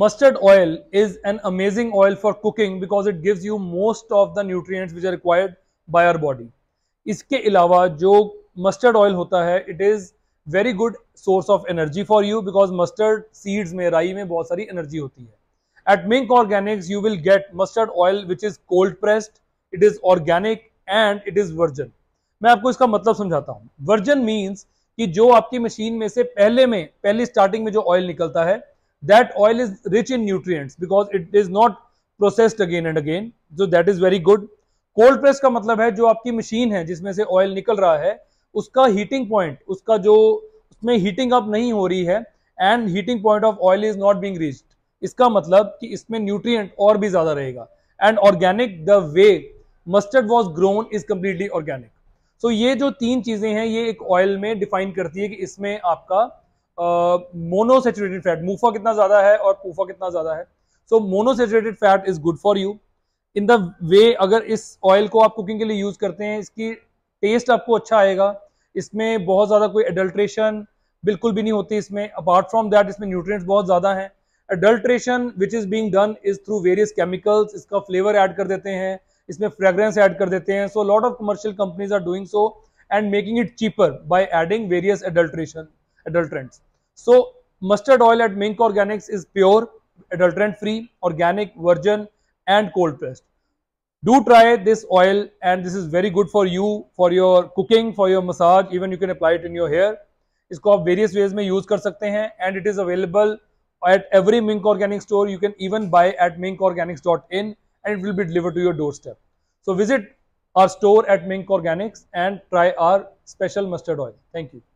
mustard oil is an amazing oil for cooking because it gives you most of the nutrients which are required by our body iske ilawa jo mustard oil hota hai it is very good source of energy for you because mustard seeds mein rai mein bahut sari energy hoti hai at Mink Organics you will get mustard oil which is cold pressed it is organic and it is virgin main aapko iska matlab samjhata hu virgin means ki jo aapki machine mein se pehle mein pehli starting mein jo oil nikalta hai that oil is rich in nutrients because it is not processed again and again. So that is very good. Cold press का मतलब है जो आपकी machine है जिसमें से oil निकल रहा है उसका हीटिंग पॉइंट उसका जो उसमें हीटिंग अप नहीं हो रही है and heating point of oil is not being reached इसका मतलब कि इसमें न्यूट्रिएंट और भी ज़्यादा रहेगा and organic the way mustard was grown is completely organic so ये जो तीन चीज़ें हैं ये एक ऑयल में डिफाइन करती है कि इसमें आपका मोनोसेचुरेटेड फैट मूफा कितना ज्यादा है और पूफा कितना ज्यादा है so monounsaturated fat is good for you in the way अगर इस ऑयल को आप कुकिंग के लिए यूज करते हैं इसकी टेस्ट आपको अच्छा आएगा इसमें बहुत ज़्यादा कोई एडल्ट्रेशन बिल्कुल भी नहीं होती इसमें अपार्ट फ्रॉम दैट इसमें न्यूट्रिएंट्स बहुत ज़्यादा हैं adulteration which is being done is through various chemicals इसका फ्लेवर ऐड कर देते हैं इसमें फ्रेग्रेंस ऐड कर देते हैं so lot of commercial companies are doing so and making it cheaper by adding various adulteration adulterants So mustard oil at Mink Organics is pure, adulterant free, organic, virgin and cold pressed. Do try this oil and this is very good for you, for your cooking, for your massage, even you can apply it in your hair. इसको आप various ways में use कर सकते हैं and it is available at every Mink Organic store. You can even buy at minkorganics.in and it will be delivered to your doorstep. So visit our store at Mink Organics and try our special mustard oil. Thank you.